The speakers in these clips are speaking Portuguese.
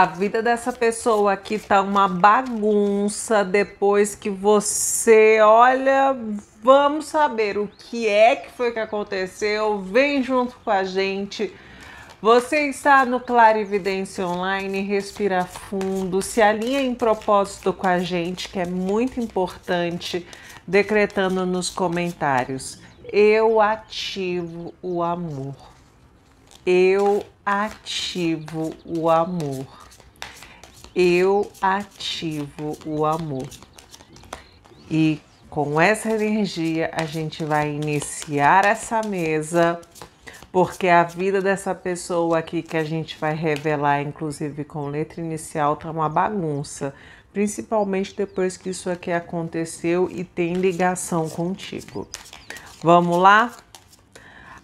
A vida dessa pessoa aqui tá uma bagunça depois que você olha. Vamos saber o que é que foi que aconteceu. Vem junto com a gente. Você está no Clarividência Online, respira fundo, se alinha em propósito com a gente, que é muito importante, decretando nos comentários. Eu ativo o amor. Eu ativo o amor eu ativo o amor. E com essa energia a gente vai iniciar essa mesa, porque a vida dessa pessoa aqui que a gente vai revelar, inclusive com letra inicial, tá uma bagunça, principalmente depois que isso aqui aconteceu e tem ligação contigo. Vamos lá?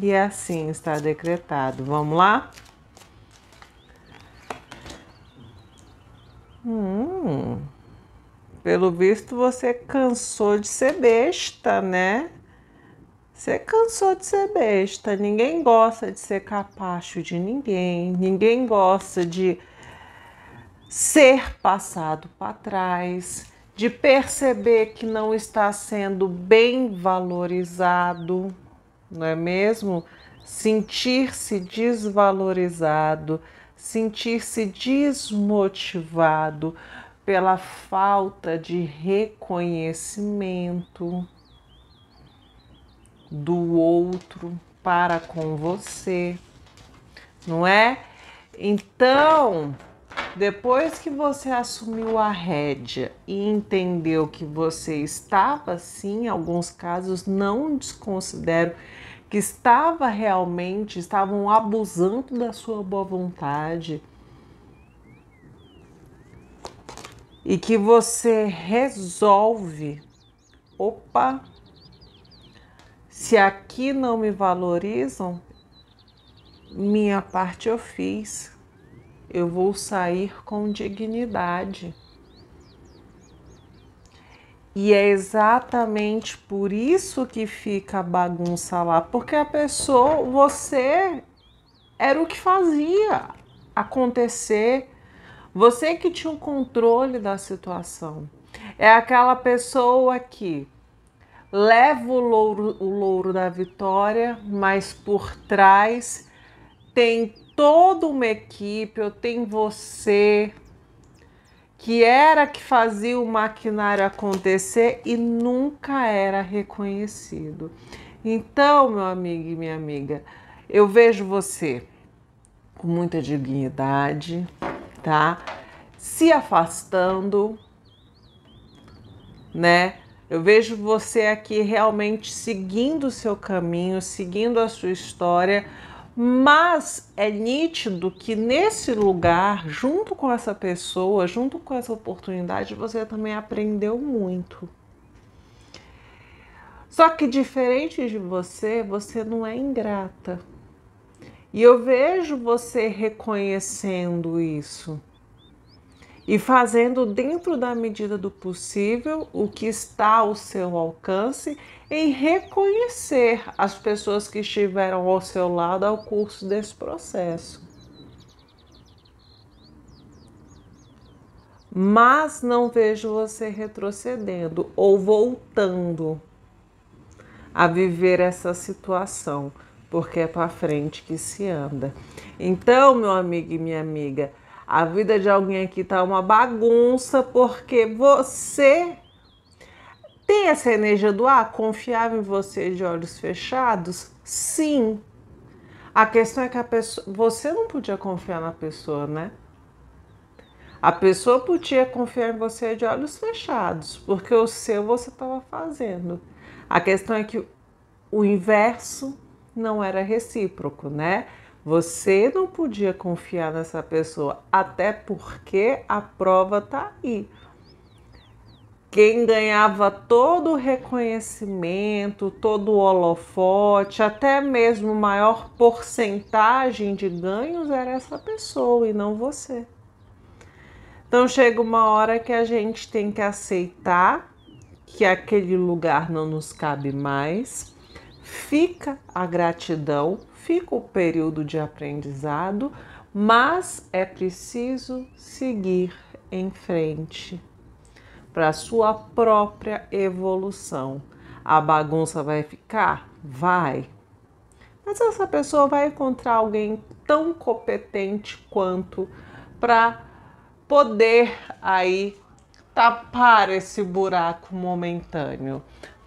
E é assim está decretado. Vamos lá? Hum, pelo visto você cansou de ser besta, né? Você cansou de ser besta. Ninguém gosta de ser capacho de ninguém. Ninguém gosta de ser passado para trás, de perceber que não está sendo bem valorizado não é mesmo? Sentir-se desvalorizado, sentir-se desmotivado pela falta de reconhecimento do outro para com você, não é? Então, depois que você assumiu a rédea e entendeu que você estava, sim, em alguns casos, não desconsidero que estava realmente, estavam abusando da sua boa vontade. E que você resolve, opa, se aqui não me valorizam, minha parte eu fiz eu vou sair com dignidade. E é exatamente por isso que fica a bagunça lá, porque a pessoa, você era o que fazia acontecer, você que tinha o controle da situação. É aquela pessoa que leva o louro, o louro da vitória, mas por trás tem toda uma equipe, eu tenho você, que era que fazia o maquinário acontecer e nunca era reconhecido. Então, meu amigo e minha amiga, eu vejo você com muita dignidade, tá? Se afastando, né? Eu vejo você aqui realmente seguindo o seu caminho, seguindo a sua história mas é nítido que nesse lugar, junto com essa pessoa, junto com essa oportunidade, você também aprendeu muito. Só que diferente de você, você não é ingrata. E eu vejo você reconhecendo isso e fazendo dentro da medida do possível o que está ao seu alcance em reconhecer as pessoas que estiveram ao seu lado ao curso desse processo. Mas não vejo você retrocedendo ou voltando a viver essa situação, porque é para frente que se anda. Então, meu amigo e minha amiga, a vida de alguém aqui tá uma bagunça porque você tem essa energia do ar, ah, confiava em você de olhos fechados? Sim. A questão é que a pessoa, você não podia confiar na pessoa, né? A pessoa podia confiar em você de olhos fechados, porque o seu você estava fazendo. A questão é que o inverso não era recíproco, né? Você não podia confiar nessa pessoa, até porque a prova tá aí. Quem ganhava todo o reconhecimento, todo o holofote, até mesmo maior porcentagem de ganhos era essa pessoa e não você. Então chega uma hora que a gente tem que aceitar que aquele lugar não nos cabe mais. Fica a gratidão fica o período de aprendizado, mas é preciso seguir em frente para sua própria evolução. A bagunça vai ficar? Vai. Mas essa pessoa vai encontrar alguém tão competente quanto para poder aí tapar esse buraco momentâneo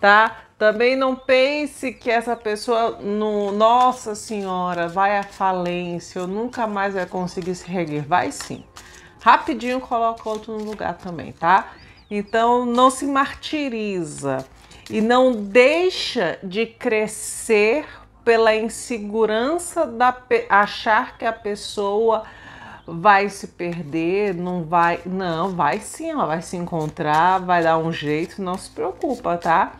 tá? Também não pense que essa pessoa, no, nossa senhora, vai à falência, ou nunca mais vai conseguir se reguer. Vai sim. Rapidinho coloca outro no lugar também, tá? Então não se martiriza e não deixa de crescer pela insegurança da achar que a pessoa vai se perder, não vai, não, vai sim, ela vai se encontrar, vai dar um jeito, não se preocupa, tá?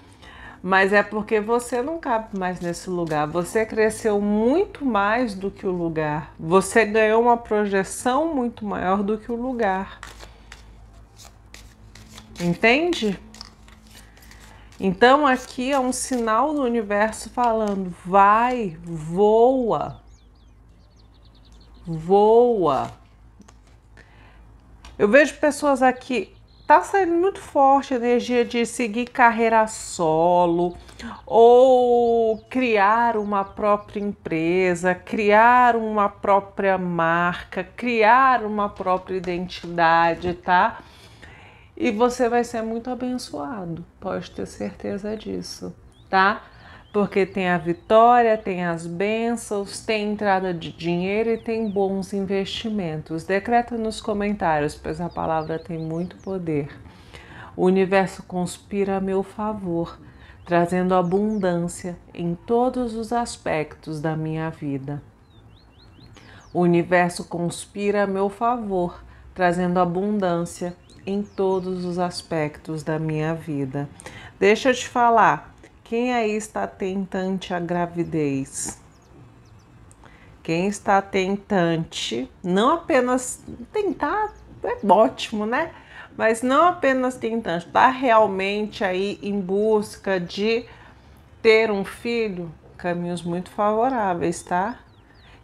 mas é porque você não cabe mais nesse lugar. Você cresceu muito mais do que o lugar. Você ganhou uma projeção muito maior do que o lugar. Entende? Então aqui é um sinal do universo falando: vai, voa, voa. Eu vejo pessoas aqui tá saindo muito forte a energia de seguir carreira solo ou criar uma própria empresa, criar uma própria marca, criar uma própria identidade, tá? E você vai ser muito abençoado, pode ter certeza disso, tá? porque tem a vitória, tem as bênçãos, tem entrada de dinheiro e tem bons investimentos. Decreta nos comentários, pois a palavra tem muito poder. O universo conspira a meu favor, trazendo abundância em todos os aspectos da minha vida. O universo conspira a meu favor, trazendo abundância em todos os aspectos da minha vida. Deixa eu te falar, quem aí está tentante à gravidez? Quem está tentante, não apenas tentar é ótimo, né? Mas não apenas tentante, está realmente aí em busca de ter um filho? Caminhos muito favoráveis, tá?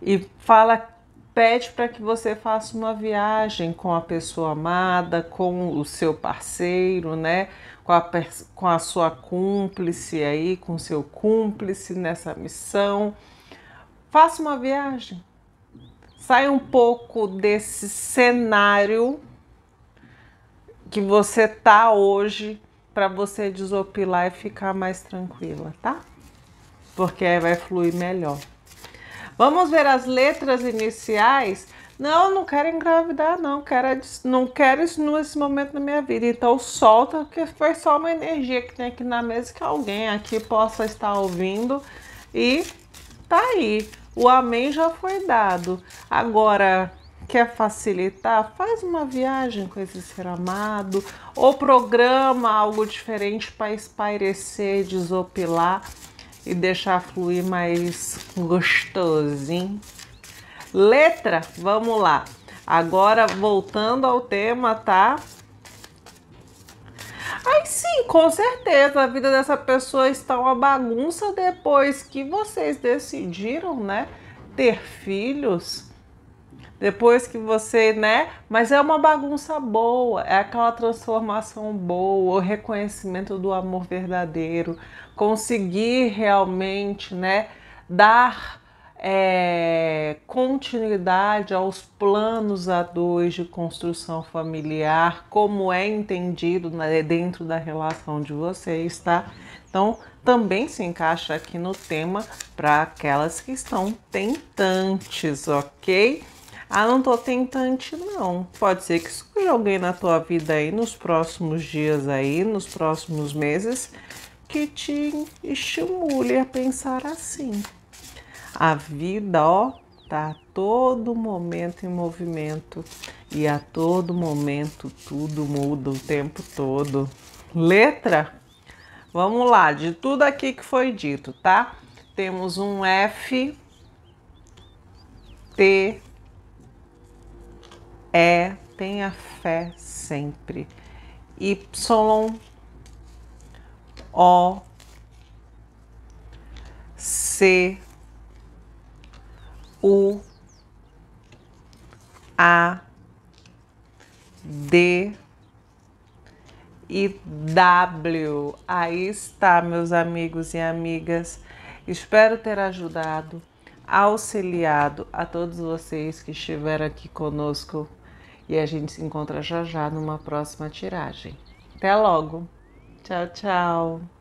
E fala pede para que você faça uma viagem com a pessoa amada, com o seu parceiro, né? com a, com a sua cúmplice aí, com seu cúmplice nessa missão. Faça uma viagem. Saia um pouco desse cenário que você tá hoje para você desopilar e ficar mais tranquila, tá? Porque aí vai fluir melhor. Vamos ver as letras iniciais não, não quero engravidar, não. Quero, é não quero isso nesse momento da minha vida. Então solta, porque foi só uma energia que tem aqui na mesa que alguém aqui possa estar ouvindo. E tá aí. O amém já foi dado. Agora, quer facilitar, faz uma viagem com esse ser amado, ou programa algo diferente para espairecer, desopilar e deixar fluir mais gostosinho. Letra, vamos lá. Agora, voltando ao tema, tá? Aí sim, com certeza, a vida dessa pessoa está uma bagunça depois que vocês decidiram, né, ter filhos. Depois que você, né, mas é uma bagunça boa, é aquela transformação boa, o reconhecimento do amor verdadeiro, conseguir realmente, né, dar é, continuidade aos planos a dois de construção familiar, como é entendido né, dentro da relação de vocês, tá? Então, também se encaixa aqui no tema para aquelas que estão tentantes, ok? Ah, não tô tentante, não. Pode ser que surja alguém na tua vida aí nos próximos dias aí, nos próximos meses, que te estimule a pensar assim, a vida, ó, tá a todo momento em movimento e a todo momento tudo muda o tempo todo. Letra? Vamos lá, de tudo aqui que foi dito, tá? Temos um F, T, E, tenha fé sempre. Y, O, C, U, A, D e W. Aí está, meus amigos e amigas. Espero ter ajudado, auxiliado a todos vocês que estiveram aqui conosco e a gente se encontra já já numa próxima tiragem. Até logo. Tchau, tchau.